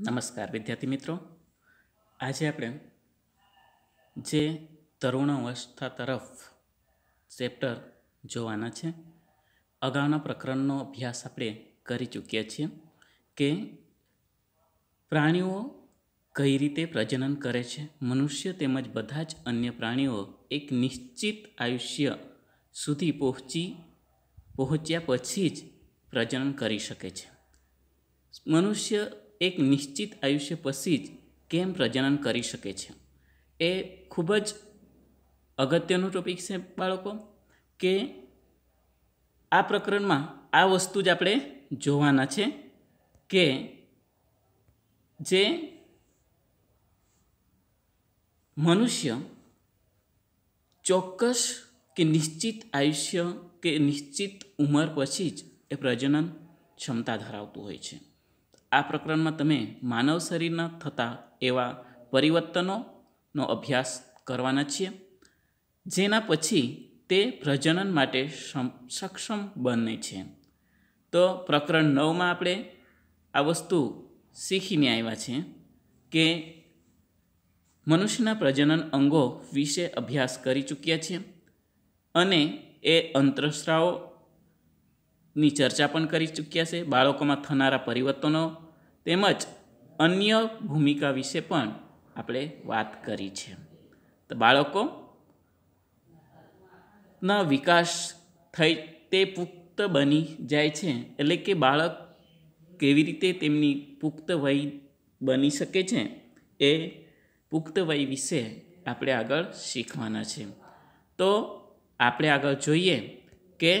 નમસ્કાર વિદ્યાર્થી મિત્રો આજે આપણે જે તરુણાવસ્થા તરફ ચેપ્ટર જોવાના છે અગાઉના પ્રકરણનો અભ્યાસ આપણે કરી ચૂક્યા છીએ કે પ્રાણીઓ કઈ રીતે પ્રજનન કરે છે મનુષ્ય તેમજ બધા જ અન્ય પ્રાણીઓ એક નિશ્ચિત આયુષ્ય સુધી પહોંચી પહોંચ્યા પછી જ પ્રજનન કરી શકે છે મનુષ્ય એક નિશ્ચિત આયુષ્ય પછી જ કેમ પ્રજનન કરી શકે છે એ ખૂબ જ અગત્યનો ટોપિક છે બાળકો કે આ પ્રકરણમાં આ વસ્તુ જ આપણે જોવાના છે કે જે મનુષ્ય ચોક્કસ કે નિશ્ચિત આયુષ્ય કે નિશ્ચિત ઉંમર પછી જ એ પ્રજનન ક્ષમતા ધરાવતું હોય છે આ પ્રકરણમાં તમે માનવ શરીરના થતા એવા પરિવર્તનોનો અભ્યાસ કરવાના છીએ જેના પછી તે પ્રજનન માટે સક્ષમ બને છે તો પ્રકરણ નવમાં આપણે આ વસ્તુ શીખીને આવ્યા છે કે મનુષ્યના પ્રજનન અંગો વિશે અભ્યાસ કરી ચૂક્યા છીએ અને એ અંતરસ્રાવો ની ચર્ચા પણ કરી ચૂક્યા છે બાળકોમાં થનારા પરિવર્તનો તેમજ અન્ય ભૂમિકા વિશે પણ આપણે વાત કરી છે તો બાળકોના વિકાસ થઈ તે પુખ્ત બની જાય છે એટલે કે બાળક કેવી રીતે તેમની પુખ્ત વય બની શકે છે એ પુખ્ત વય વિશે આપણે આગળ શીખવાના છે તો આપણે આગળ જોઈએ કે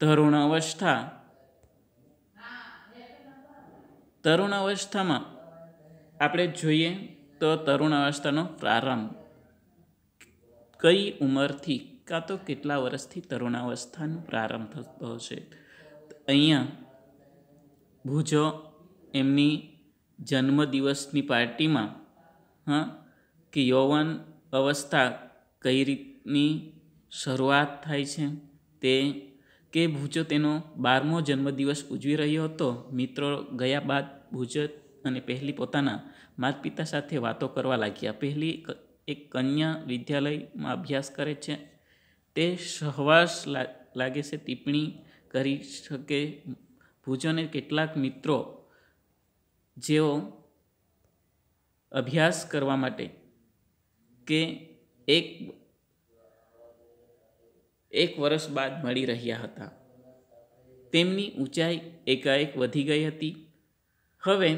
તરુણ અવસ્થા તરુણ અવસ્થામાં આપણે જોઈએ તો તરુણ અવસ્થાનો પ્રારંભ કઈ ઉંમરથી કાં તો કેટલા વર્ષથી તરુણાવસ્થાનો પ્રારંભ થતો હશે અહીંયા ભુજો એમની જન્મદિવસની પાર્ટીમાં હા કે યૌવન અવસ્થા કઈ રીતની શરૂઆત થાય છે તે કે ભૂચો તેનો બારમો જન્મદિવસ ઉજવી રહ્યો હતો મિત્રો ગયા બાદ ભૂચો અને પહેલી પોતાના માતા પિતા સાથે વાતો કરવા લાગ્યા પહેલી એક કન્યા વિદ્યાલયમાં અભ્યાસ કરે છે તે સહવાસ લાગે છે ટિપ્પણી કરી શકે ભૂજોને કેટલાક મિત્રો જેઓ અભ્યાસ કરવા માટે કે એક એક વર્ષ બાદ મળી રહ્યા હતા તેમની ઊંચાઈ એકાએક વધી ગઈ હતી હવે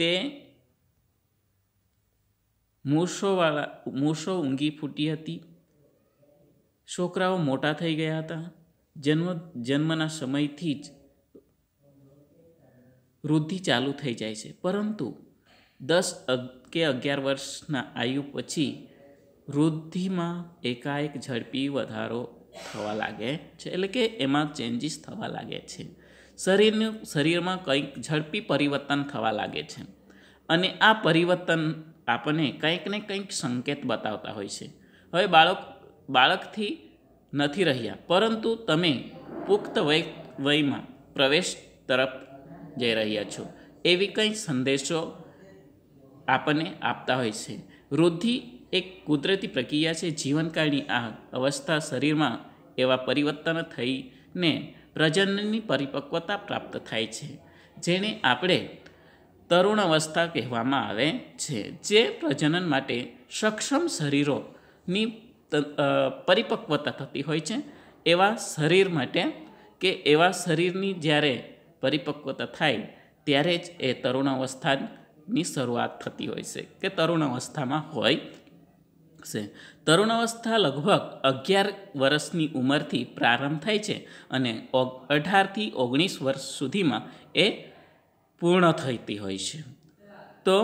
તે મૂર્છોવાળા મૂર્છો ઊંઘી ફૂટી હતી છોકરાઓ મોટા થઈ ગયા હતા જન્મ જન્મના સમયથી જ વૃદ્ધિ ચાલુ થઈ જાય છે પરંતુ દસ કે અગિયાર વર્ષના આયુ પછી વૃદ્ધિમાં એકાએક ઝડપી વધારો થવા લાગે છે એટલે કે એમાં ચેન્જીસ થવા લાગે છે શરીરનું શરીરમાં કંઈક ઝડપી પરિવર્તન થવા લાગે છે અને આ પરિવર્તન આપણને કંઈક ને કંઈક સંકેત બતાવતા હોય છે હવે બાળક બાળકથી નથી રહ્યા પરંતુ તમે પુખ્ત વય વયમાં પ્રવેશ તરફ જઈ રહ્યા છો એવી કંઈ સંદેશો આપણને આપતા હોય છે વૃદ્ધિ એક કુદરતી પ્રક્રિયા છે જીવનકાળની આ અવસ્થા શરીરમાં એવા પરિવર્તન થઈને પ્રજનનની પરિપક્વતા પ્રાપ્ત થાય છે જેને આપણે તરુણ અવસ્થા કહેવામાં આવે છે જે પ્રજનન માટે સક્ષમ શરીરોની પરિપક્વતા થતી હોય છે એવા શરીર માટે કે એવા શરીરની જ્યારે પરિપક્વતા થાય ત્યારે જ એ તરુણ અવસ્થાની શરૂઆત થતી હોય છે કે તરુણ અવસ્થામાં હોય છે તરુણાવસ્થા લગભગ અગિયાર વર્ષની ઉંમરથી પ્રારંભ થાય છે અને અઢારથી ઓગણીસ વર્ષ સુધીમાં એ પૂર્ણ થતી હોય છે તો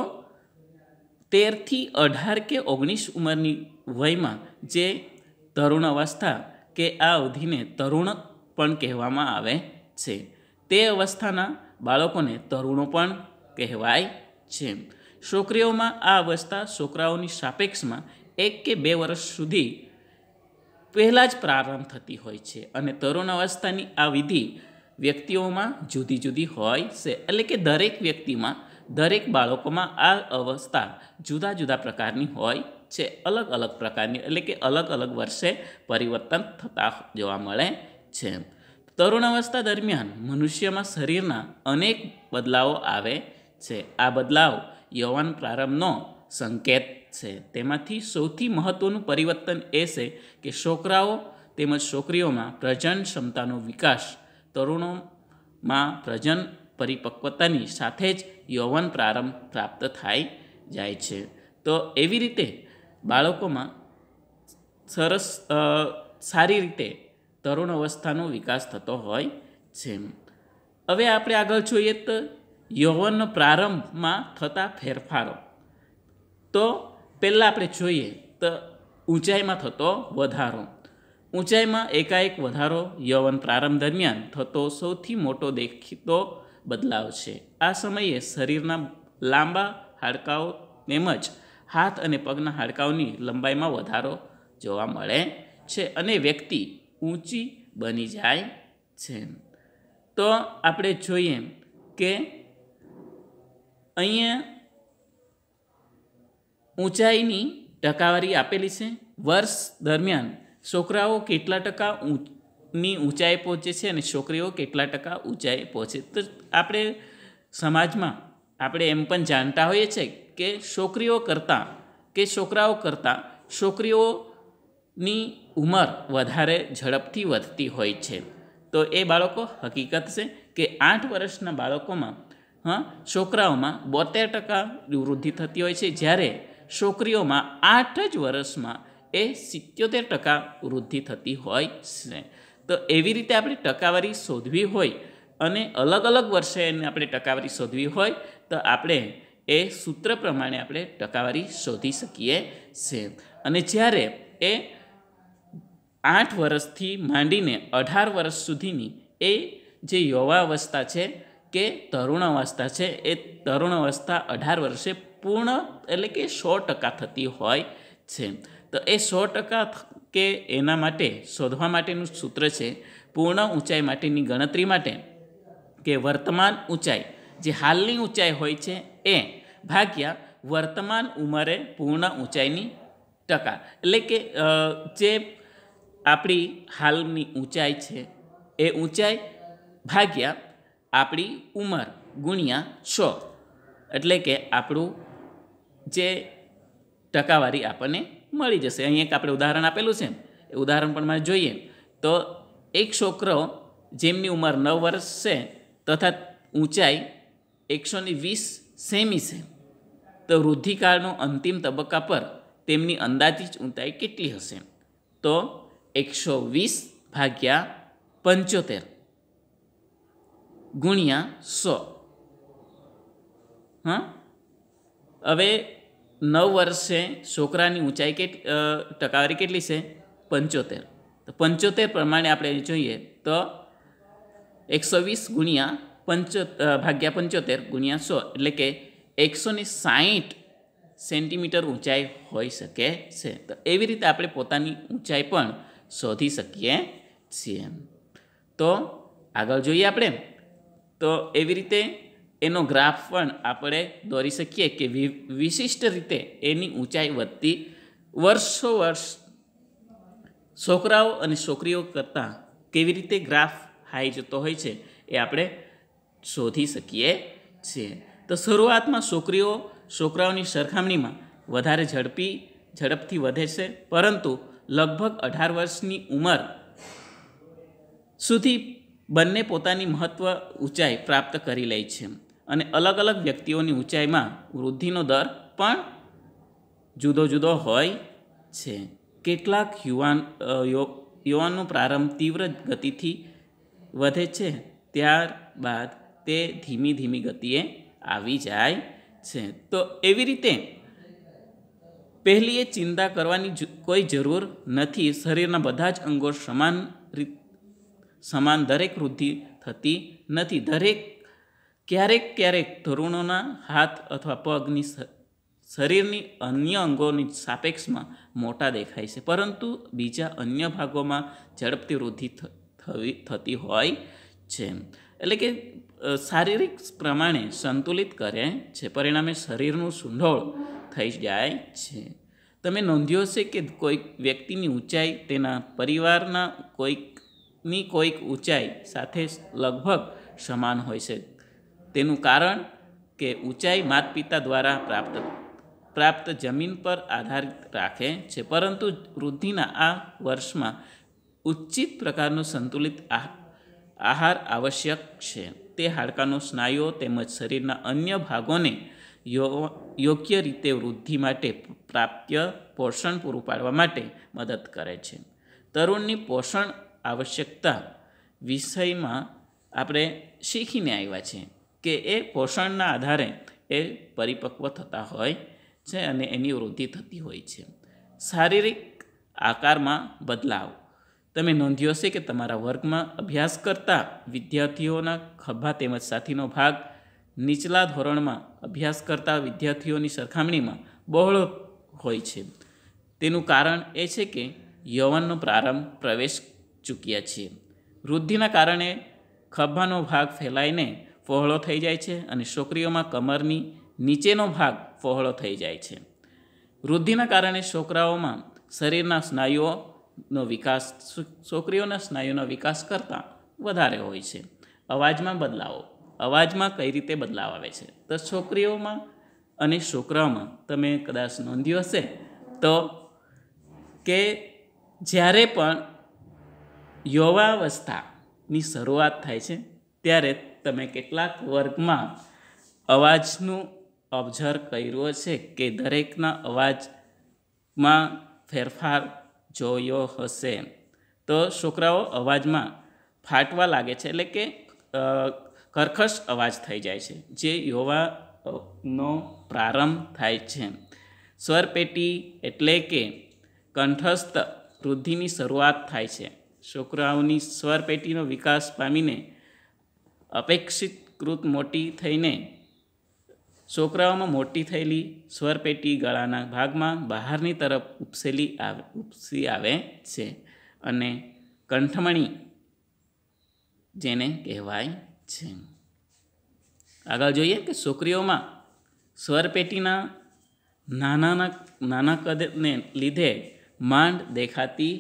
તેરથી અઢાર કે ઓગણીસ ઉંમરની વયમાં જે તરુણાવસ્થા કે આ અવધિને તરુણ પણ કહેવામાં આવે છે તે અવસ્થાના બાળકોને તરુણો પણ કહેવાય છે છોકરીઓમાં આ અવસ્થા છોકરાઓની સાપેક્ષમાં એક કે બે વર્ષ સુધી પહેલાં જ પ્રારંભ થતી હોય છે અને તરુણાવસ્થાની આ વિધિ વ્યક્તિઓમાં જુદી જુદી હોય છે એટલે કે દરેક વ્યક્તિમાં દરેક બાળકોમાં આ અવસ્થા જુદા જુદા પ્રકારની હોય છે અલગ અલગ પ્રકારની એટલે કે અલગ અલગ વર્ષે પરિવર્તન થતા જોવા મળે છે તરુણાવસ્થા દરમિયાન મનુષ્યમાં શરીરના અનેક બદલાવો આવે છે આ બદલાવ યૌવન પ્રારંભનો સંકેત છે તેમાંથી સૌથી મહત્ત્વનું પરિવર્તન એ છે કે છોકરાઓ તેમજ છોકરીઓમાં પ્રજન ક્ષમતાનો વિકાસ તરુણોમાં પ્રજન પરિપક્વતાની સાથે જ યૌવન પ્રારંભ પ્રાપ્ત થાય જાય છે તો એવી રીતે બાળકોમાં સરસ સારી રીતે તરુણ અવસ્થાનો વિકાસ થતો હોય છે હવે આપણે આગળ જોઈએ તો યૌવનનો પ્રારંભમાં થતા ફેરફારો તો પહેલાં આપણે જોઈએ તો ઊંચાઈમાં થતો વધારો ઊંચાઈમાં એકાએક વધારો યવન પ્રારંભ દરમિયાન થતો સૌથી મોટો દેખીતો બદલાવ છે આ સમયે શરીરના લાંબા હાડકાઓ તેમજ હાથ અને પગના હાડકાઓની લંબાઈમાં વધારો જોવા મળે છે અને વ્યક્તિ ઊંચી બની જાય છે તો આપણે જોઈએ કે અહીંયા ઊંચાઈની ટકાવારી આપેલી છે વર્ષ દરમિયાન છોકરાઓ કેટલા ટકા ની ઊંચાઈ પહોંચે છે અને છોકરીઓ કેટલા ટકા ઊંચાઈ પહોંચે તો આપણે સમાજમાં આપણે એમ પણ જાણતા હોઈએ છીએ કે છોકરીઓ કરતાં કે છોકરાઓ કરતાં છોકરીઓની ઉંમર વધારે ઝડપથી વધતી હોય છે તો એ બાળકો હકીકત છે કે આઠ વર્ષના બાળકોમાં હા છોકરાઓમાં બોતેર ટકા વૃદ્ધિ થતી હોય છે જ્યારે છોકરીઓમાં આઠ જ વર્ષમાં એ સિત્યોતેર ટકા વૃદ્ધિ થતી હોય છે તો એવી રીતે આપણે ટકાવારી શોધવી હોય અને અલગ અલગ વર્ષે એને આપણે ટકાવારી શોધવી હોય તો આપણે એ સૂત્ર પ્રમાણે આપણે ટકાવારી શોધી શકીએ છે અને જ્યારે એ આઠ વર્ષથી માંડીને અઢાર વર્ષ સુધીની એ જે યૌવાવસ્થા છે કે તરુણાવસ્થા છે એ તરુણાવસ્થા અઢાર વર્ષે પૂર્ણ એટલે કે સો ટકા થતી હોય છે તો એ સો ટકા કે એના માટે શોધવા માટેનું સૂત્ર છે પૂર્ણ ઊંચાઈ માટેની ગણતરી માટે કે વર્તમાન ઊંચાઈ જે હાલની ઊંચાઈ હોય છે એ ભાગ્યા વર્તમાન ઉંમરે પૂર્ણ ઊંચાઈની ટકા એટલે કે જે આપણી હાલની ઊંચાઈ છે એ ઊંચાઈ ભાગ્યા આપણી ઉંમર ગુણ્યા સો એટલે કે આપણું જે ટકાવારી આપણને મળી જશે અહીં એક આપણે ઉદાહરણ આપેલું છે એ ઉદાહરણ પણ મારે જોઈએ તો એક છોકરો જેમની ઉંમર નવ વર્ષ છે તથા ઊંચાઈ એકસો ને વીસ સેમી છે તો વૃદ્ધિકાળનો અંતિમ તબક્કા પર તેમની અંદાજિત ઊંચાઈ કેટલી હશે તો એકસો વીસ ભાગ્યા પંચોતેર ગુણ્યા સો હા હવે નવ વર્ષે છોકરાની ઊંચાઈ કેટ ટકાવારી કેટલી છે પંચોતેર તો પંચોતેર પ્રમાણે આપણે જોઈએ તો એકસો વીસ ગુણ્યા પંચો ભાગ્યા પંચોતેર ગુણ્યા સો એટલે કે એકસો ને સાહીઠ સેન્ટીમીટર ઊંચાઈ હોઈ શકે છે તો એવી રીતે આપણે પોતાની ઊંચાઈ પણ શોધી શકીએ છીએ તો આગળ જોઈએ આપણે તો એવી રીતે એનો ગ્રાફ પણ આપણે દોરી શકીએ કે વિશિષ્ટ રીતે એની ઊંચાઈ વધતી વર્ષો વર્ષ છોકરાઓ અને છોકરીઓ કરતાં કેવી રીતે ગ્રાફ હાઈ જતો હોય છે એ આપણે શોધી શકીએ છીએ તો શરૂઆતમાં છોકરીઓ છોકરાઓની સરખામણીમાં વધારે ઝડપી ઝડપથી વધે છે પરંતુ લગભગ અઢાર વર્ષની ઉંમર સુધી બંને પોતાની મહત્ત્વ ઊંચાઈ પ્રાપ્ત કરી લે છે અને અલગ અલગ વ્યક્તિઓની ઊંચાઈમાં વૃદ્ધિનો દર પણ જુદો જુદો હોય છે કેટલાક યુવાન યુવાનનો પ્રારંભ તીવ્ર ગતિથી વધે છે ત્યારબાદ તે ધીમી ધીમી ગતિએ આવી જાય છે તો એવી રીતે પહેલી એ ચિંતા કરવાની કોઈ જરૂર નથી શરીરના બધા જ અંગો સમાન રીત સમાન દરેક વૃદ્ધિ થતી નથી દરેક ક્યારેક ક્યારેક ધોરણોના હાથ અથવા પગની શરીરની અન્ય અંગોની સાપેક્ષમાં મોટા દેખાય છે પરંતુ બીજા અન્ય ભાગોમાં ઝડપથી વૃદ્ધિ થવી થતી હોય છે એટલે કે શારીરિક પ્રમાણે સંતુલિત કરે છે પરિણામે શરીરનું સુંઢોળ થઈ જાય છે તમે નોંધ્યો છે કે કોઈક વ્યક્તિની ઊંચાઈ તેના પરિવારના કોઈકની કોઈક ઊંચાઈ સાથે લગભગ સમાન હોય છે તેનું કારણ કે ઊંચાઈ માતપિતા દ્વારા પ્રાપ્ત પ્રાપ્ત જમીન પર આધારિત રાખે છે પરંતુ વૃદ્ધિના આ વર્ષમાં ઉચિત પ્રકારનો સંતુલિત આહાર આવશ્યક છે તે હાડકાનો સ્નાયુઓ તેમજ શરીરના અન્ય ભાગોને યોગ્ય રીતે વૃદ્ધિ માટે પ્રાપ્ય પોષણ પૂરું પાડવા માટે મદદ કરે છે તરુણની પોષણ આવશ્યકતા વિષયમાં આપણે શીખીને આવ્યા છીએ કે એ પોષણના આધારે એ પરિપક્વ થતા હોય છે અને એની વૃદ્ધિ થતી હોય છે શારીરિક આકારમાં બદલાવ તમે નોંધ્યો હશે કે તમારા વર્ગમાં અભ્યાસ કરતા વિદ્યાર્થીઓના ખભા તેમજ સાથીનો ભાગ નીચલા ધોરણમાં અભ્યાસ કરતા વિદ્યાર્થીઓની સરખામણીમાં બહોળો હોય છે તેનું કારણ એ છે કે યૌવનનો પ્રારંભ પ્રવેશ ચૂક્યા છીએ વૃદ્ધિના કારણે ખભાનો ભાગ ફેલાઈને પહોળો થઈ જાય છે અને છોકરીઓમાં કમરની નીચેનો ભાગ પહોળો થઈ જાય છે વૃદ્ધિના કારણે છોકરાઓમાં શરીરના સ્નાયુઓનો વિકાસ છોકરીઓના સ્નાયુનો વિકાસ કરતાં વધારે હોય છે અવાજમાં બદલાવો અવાજમાં કઈ રીતે બદલાવ આવે છે તો છોકરીઓમાં અને છોકરાઓમાં તમે કદાચ નોંધ્યું હશે તો કે જ્યારે પણ યુવાવસ્થાની શરૂઆત થાય છે ત્યારે તમે કેટલાક વર્ગમાં અવાજનું ઓબ્ઝર્વ કર્યો છે કે દરેકના અવાજમાં ફેરફાર જોયો હશે તો છોકરાઓ અવાજમાં ફાટવા લાગે છે એટલે કે કર્કશ અવાજ થઈ જાય છે જે યુવાનો પ્રારંભ થાય છે સ્વરપેટી એટલે કે કંઠસ્થ વૃદ્ધિની શરૂઆત થાય છે છોકરાઓની સ્વરપેટીનો વિકાસ પામીને અપેક્ષિતકૃત મોટી થઈને છોકરાઓમાં મોટી થયેલી સ્વરપેટી ગળાના ભાગમાં બહારની તરફ ઉપસેલી આવે ઉપસી આવે છે અને કંઠમણી જેને કહેવાય છે આગળ જોઈએ કે છોકરીઓમાં સ્વરપેટીના નાના નાના કદને લીધે માંડ દેખાતી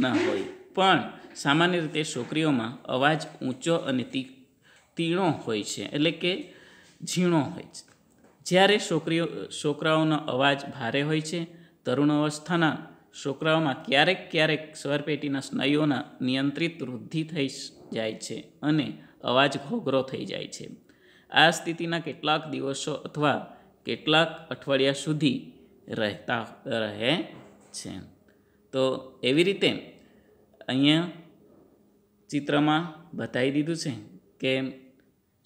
ન હોય પણ સામાન્ય રીતે છોકરીઓમાં અવાજ ઊંચો અને તીખ તીણો હોય છે એટલે કે ઝીણો હોય છે જ્યારે છોકરીઓ છોકરાઓનો અવાજ ભારે હોય છે તરુણ અવસ્થાના છોકરાઓમાં ક્યારેક ક્યારેક સ્વરપેટીના સ્નાયુઓના નિયંત્રિત વૃદ્ધિ થઈ જાય છે અને અવાજ ઘોઘરો થઈ જાય છે આ સ્થિતિના કેટલાક દિવસો અથવા કેટલાક અઠવાડિયા સુધી રહેતા રહે છે તો એવી રીતે અહીંયા ચિત્રમાં બતાવી દીધું છે કે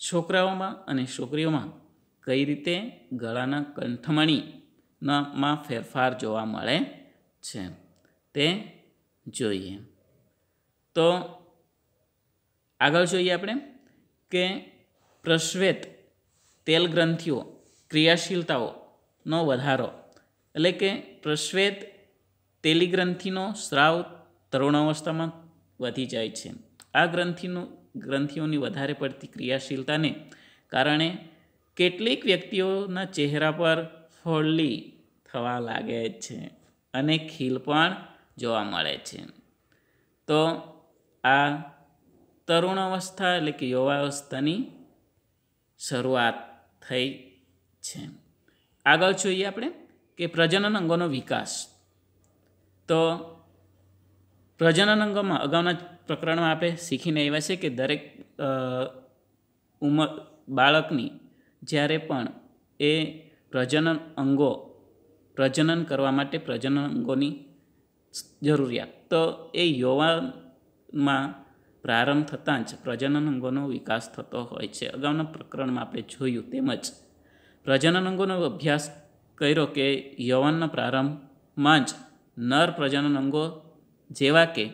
છોકરાઓમાં અને છોકરીઓમાં કઈ રીતે ગળાના કંઠમણીમાં ફેરફાર જોવા મળે છે તે જોઈએ તો આગળ જોઈએ આપણે કે પ્રશ્વેત તેલ ગ્રંથિઓ ક્રિયાશીલતાઓનો વધારો એટલે કે પ્રશ્વેત તેલી ગ્રંથિનો સ્રાવ તરુણાવસ્થામાં વધી જાય છે આ ગ્રંથિનું ગ્રંથિઓની વધારે પડતી ક્રિયાશીલતાને કારણે કેટલીક વ્યક્તિઓના ચહેરા પર ફોડલી થવા લાગે છે અને ખીલ પણ જોવા મળે છે તો આ તરુણ અવસ્થા એટલે કે યૌવાવસ્થાની શરૂઆત થઈ છે આગળ જોઈએ આપણે કે પ્રજનન અંગોનો વિકાસ તો પ્રજનન અંગોમાં અગાઉના પ્રકરણમાં આપણે શીખીને આવ્યા છે કે દરેક ઉંમર બાળકની જ્યારે પણ એ પ્રજનન અંગો પ્રજનન કરવા માટે પ્રજનન અંગોની જરૂરિયાત તો એ યુવાનમાં પ્રારંભ થતાં જ પ્રજનન અંગોનો વિકાસ થતો હોય છે અગાઉના પ્રકરણમાં આપણે જોયું તેમજ પ્રજનન અંગોનો અભ્યાસ કર્યો કે યૌવનના પ્રારંભમાં જ નર પ્રજનન અંગો જેવા કે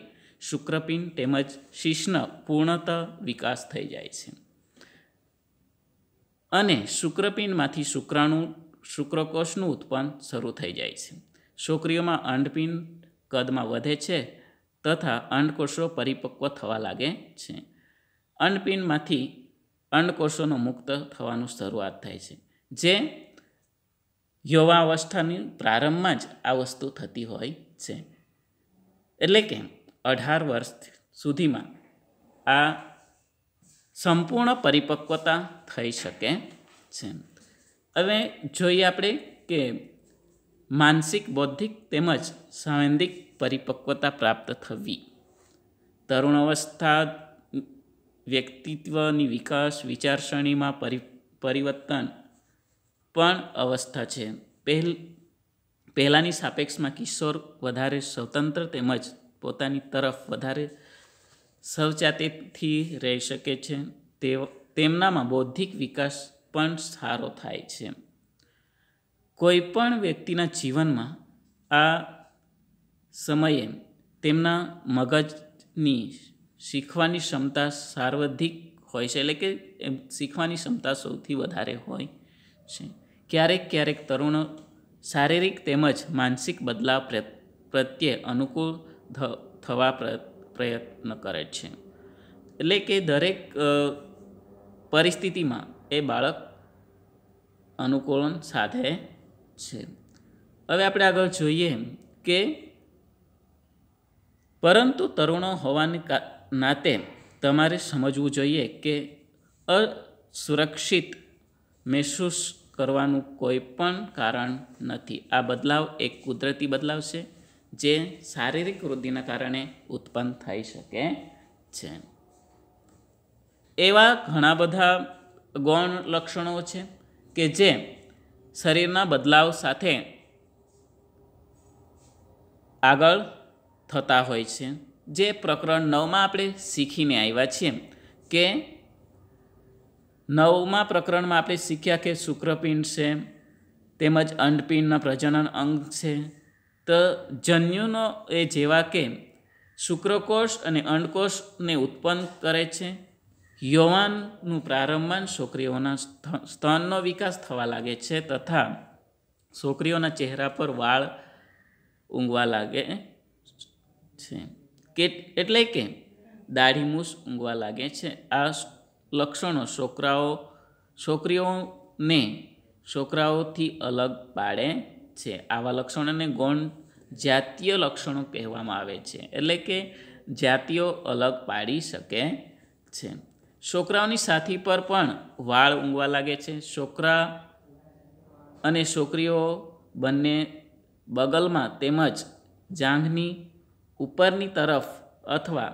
શુક્રપિંડ તેમજ શિશ્ન પૂર્ણતઃ વિકાસ થઈ જાય છે અને શુક્રપિંડમાંથી શુક્રાણુ શુક્રકોષનું ઉત્પન્ન શરૂ થઈ જાય છે છોકરીઓમાં અંડપિંડ કદમાં વધે છે તથા અંડકોષો પરિપક્વ થવા લાગે છે અંડપિંડમાંથી અંડકોષોનો મુક્ત થવાનું શરૂઆત થાય છે જે યુવાવસ્થાની પ્રારંભમાં જ આ વસ્તુ થતી હોય છે એટલે કે અઢાર વર્ષ સુધીમાં આ સંપૂર્ણ પરિપક્વતા થઈ શકે છે હવે જોઈએ આપણે કે માનસિક બૌદ્ધિક તેમજ સંવેદિક પરિપક્વતા પ્રાપ્ત થવી તરુણ અવસ્થા વ્યક્તિત્વની વિકાસ વિચારસરણીમાં પરિવર્તન પણ અવસ્થા છે પહેલ પહેલાંની સાપેક્ષમાં કિશોર વધારે સ્વતંત્ર તેમજ પોતાની તરફ વધારે સવચાતીતથી રહી શકે છે તે તેમનામાં બૌદ્ધિક વિકાસ પણ સારો થાય છે કોઈ પણ વ્યક્તિના જીવનમાં આ સમયે તેમના મગજની શીખવાની ક્ષમતા સાર્વધિક હોય છે એટલે કે એમ શીખવાની ક્ષમતા સૌથી વધારે હોય છે ક્યારેક ક્યારેક તરુણ શારીરિક તેમજ માનસિક બદલાવ પ્રત્યે અનુકૂળ થવા પ્રયત્ન કરે છે એટલે કે દરેક પરિસ્થિતિમાં એ બાળક અનુકૂલન સાધે છે હવે આપણે આગળ જોઈએ કે પરંતુ તરુણો હોવાની નાતે તમારે સમજવું જોઈએ કે અસુરક્ષિત મહેસૂસ કરવાનું કોઈ પણ કારણ નથી આ બદલાવ એક કુદરતી બદલાવ છે જે શારીરિક વૃદ્ધિના કારણે ઉત્પન્ન થઈ શકે છે એવા ઘણા બધા ગૌણ લક્ષણો છે કે જે શરીરના બદલાવ સાથે આગળ થતા હોય છે જે પ્રકરણ નવમાં આપણે શીખીને આવ્યા છીએ કે નવમા પ્રકરણમાં આપણે શીખ્યા કે શુક્રપિંડ છે તેમજ અંડપિંડના પ્રજનન અંગ છે તો જન્યુનો એ જેવા કે શુક્રકોષ અને અંડકોષને ઉત્પન્ન કરે છે યૌવાનનું પ્રારંભમાં છોકરીઓના સ્તનનો વિકાસ થવા લાગે છે તથા છોકરીઓના ચહેરા પર વાળ ઊંઘવા લાગે છે કે એટલે કે દાઢી મૂછ ઊંઘવા લાગે છે આ લક્ષણો છોકરાઓ છોકરીઓને છોકરાઓથી અલગ પાડે છે આવા લક્ષણોને ગૌણ જાતીય લક્ષણો કહેવામાં આવે છે એટલે કે જાતિઓ અલગ પાડી શકે છે છોકરાઓની સાથી પર પણ વાળ ઊંઘવા લાગે છે છોકરા અને છોકરીઓ બંને બગલમાં તેમજ જાંઘની ઉપરની તરફ અથવા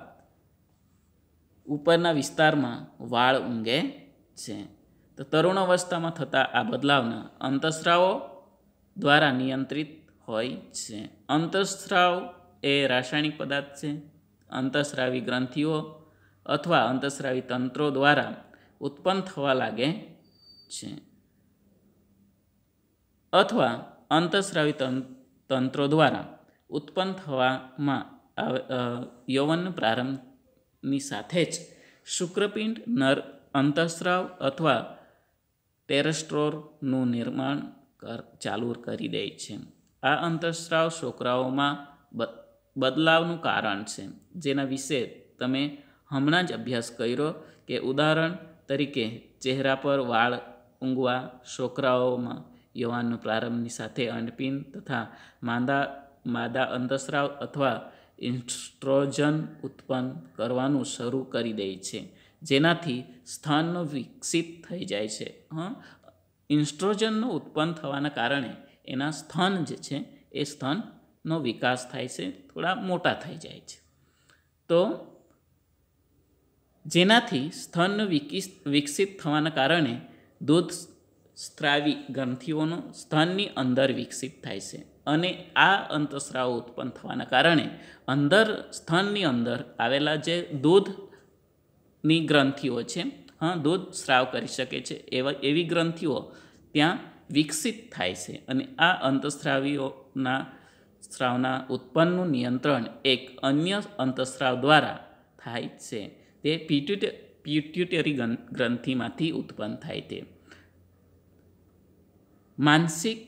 ઉપરના વિસ્તારમાં વાળ ઊંઘે છે તો તરુણ અવસ્થામાં થતા આ બદલાવના અંતઃસ્રાવો દ્વારા નિયંત્રિત હોય છે અંતઃસ્રાવ એ રાસાયણિક પદાર્થ છે અંતઃસ્રાવી ગ્રંથિઓ અથવા અંતઃસ્રાવી તંત્રો દ્વારા ઉત્પન્ન થવા લાગે છે અથવા અંતઃસ્રાવી તંત્રો દ્વારા ઉત્પન્ન થવામાં આવે યૌવનનો પ્રારંભ ની સાથે જ શુક્રપિંડ નર અંતઃસ્રાવ અથવા ટેરેસ્ટ્રોરનું નિર્માણ કર ચાલુ કરી દે છે આ અંતઃસ્રાવ છોકરાઓમાં બદલાવનું કારણ છે જેના વિશે તમે હમણાં જ અભ્યાસ કર્યો કે ઉદાહરણ તરીકે ચહેરા પર વાળ ઊંઘવા છોકરાઓમાં યુવાનનો પ્રારંભની સાથે અંડપિંડ તથા માંદા માદા અંતઃસ્રાવ અથવા ઇન્સ્ટ્રોજન ઉત્પન્ન કરવાનું શરૂ કરી દે છે જેનાથી સ્થાન વિકસિત થઈ જાય છે હં ઇન્સ્ટ્રોજનનું ઉત્પન્ન થવાના કારણે એના સ્થન જે છે એ સ્થનનો વિકાસ થાય છે થોડા મોટા થઈ જાય છે તો જેનાથી સ્થન વિકસિત થવાના કારણે દૂધ સ્ત્રાવી ગ્રંથિઓનું સ્થનની અંદર વિકસિત થાય છે અને આ અંતસ્રાવ ઉત્પન્ન થવાના કારણે અંદર સ્થનની અંદર આવેલા જે દૂધની ગ્રંથિઓ છે હા દૂધ સ્રાવ કરી શકે છે એવા એવી ગ્રંથિઓ ત્યાં વિકસિત થાય છે અને આ અંતસ્રાવીઓના સ્રાવના ઉત્પન્નનું નિયંત્રણ એક અન્ય અંતસ્રાવ દ્વારા થાય છે તે પ્યુટ્યુટે પ્યુટ્યુટરી ગ્રંથિમાંથી ઉત્પન્ન થાય છે માનસિક